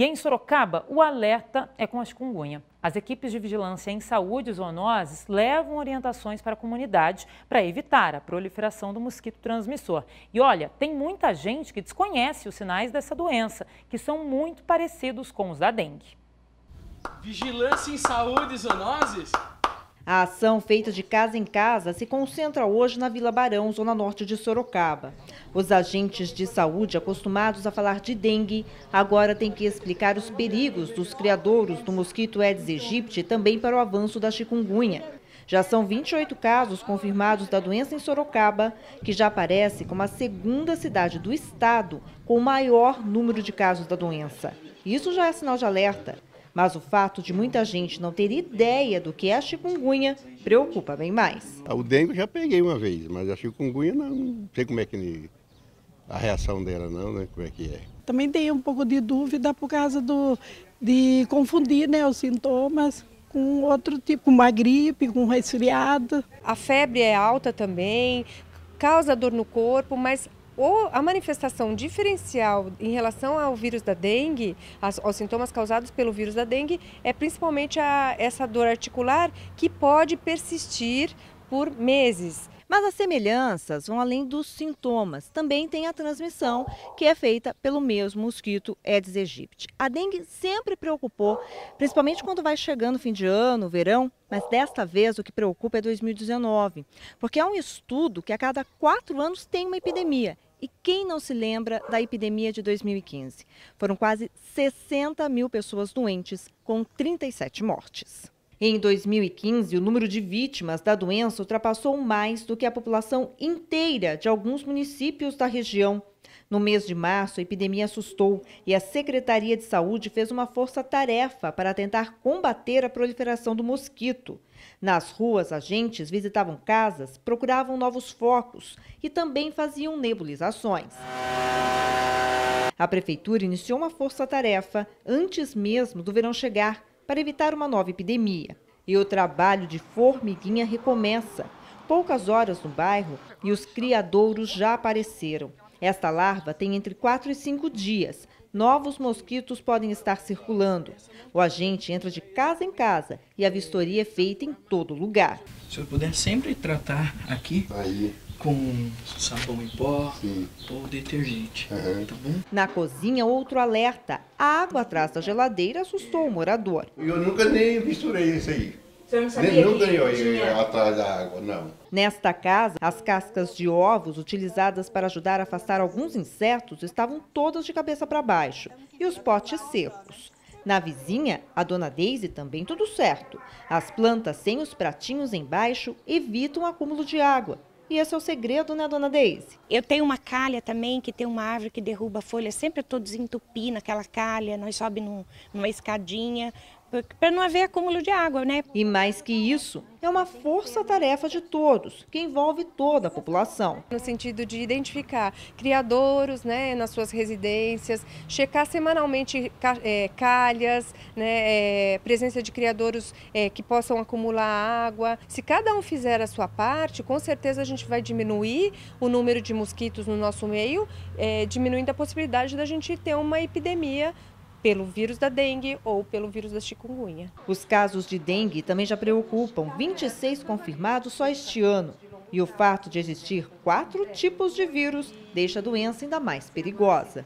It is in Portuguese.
E em Sorocaba, o alerta é com a chikungunya. As equipes de vigilância em saúde e zoonoses levam orientações para a comunidade para evitar a proliferação do mosquito transmissor. E olha, tem muita gente que desconhece os sinais dessa doença, que são muito parecidos com os da dengue. Vigilância em saúde e zoonoses? A ação feita de casa em casa se concentra hoje na Vila Barão, zona norte de Sorocaba. Os agentes de saúde, acostumados a falar de dengue, agora têm que explicar os perigos dos criadouros do mosquito Aedes aegypti também para o avanço da chikungunya. Já são 28 casos confirmados da doença em Sorocaba, que já aparece como a segunda cidade do estado com o maior número de casos da doença. Isso já é sinal de alerta. Mas o fato de muita gente não ter ideia do que é a chikungunya preocupa bem mais. Ah, o dengue eu já peguei uma vez, mas a chikungunya não, não sei como é que a reação dela não, né? Como é que é. Também tem um pouco de dúvida por causa do, de confundir né, os sintomas com outro tipo, uma gripe, com um resfriado. A febre é alta também, causa dor no corpo, mas ou a manifestação diferencial em relação ao vírus da dengue, aos sintomas causados pelo vírus da dengue, é principalmente a, essa dor articular que pode persistir por meses. Mas as semelhanças vão além dos sintomas. Também tem a transmissão, que é feita pelo mesmo mosquito Aedes aegypti. A dengue sempre preocupou, principalmente quando vai chegando o fim de ano, verão, mas desta vez o que preocupa é 2019, porque há é um estudo que a cada quatro anos tem uma epidemia. E quem não se lembra da epidemia de 2015? Foram quase 60 mil pessoas doentes, com 37 mortes. Em 2015, o número de vítimas da doença ultrapassou mais do que a população inteira de alguns municípios da região. No mês de março, a epidemia assustou e a Secretaria de Saúde fez uma força-tarefa para tentar combater a proliferação do mosquito. Nas ruas, agentes visitavam casas, procuravam novos focos e também faziam nebulizações. A prefeitura iniciou uma força-tarefa antes mesmo do verão chegar para evitar uma nova epidemia. E o trabalho de formiguinha recomeça. Poucas horas no bairro e os criadouros já apareceram. Esta larva tem entre 4 e 5 dias. Novos mosquitos podem estar circulando. O agente entra de casa em casa e a vistoria é feita em todo lugar. Se eu puder sempre tratar aqui, Aí com sabão em pó Sim. ou detergente, uhum. tá bom? Na cozinha, outro alerta. A água atrás da geladeira assustou o morador. Eu nunca nem misturei isso aí. Você não sabia nem, nunca tinha? atrás da água, não. Nesta casa, as cascas de ovos utilizadas para ajudar a afastar alguns insetos estavam todas de cabeça para baixo e os potes secos. Na vizinha, a dona Deise também tudo certo. As plantas sem os pratinhos embaixo evitam acúmulo de água e esse é o segredo, né, dona Deise? Eu tenho uma calha também, que tem uma árvore que derruba a folha. Sempre eu estou desentupindo aquela calha, nós sobe num, numa escadinha, para não haver acúmulo de água, né? E mais que isso, é uma força-tarefa de todos, que envolve toda a população. No sentido de identificar criadouros né, nas suas residências, checar semanalmente é, calhas, né, é, presença de criadouros é, que possam acumular água. Se cada um fizer a sua parte, com certeza a gente vai diminuir o número de mosquitos no nosso meio, é, diminuindo a possibilidade da gente ter uma epidemia pelo vírus da dengue ou pelo vírus da chikungunya. Os casos de dengue também já preocupam, 26 confirmados só este ano. E o fato de existir quatro tipos de vírus deixa a doença ainda mais perigosa.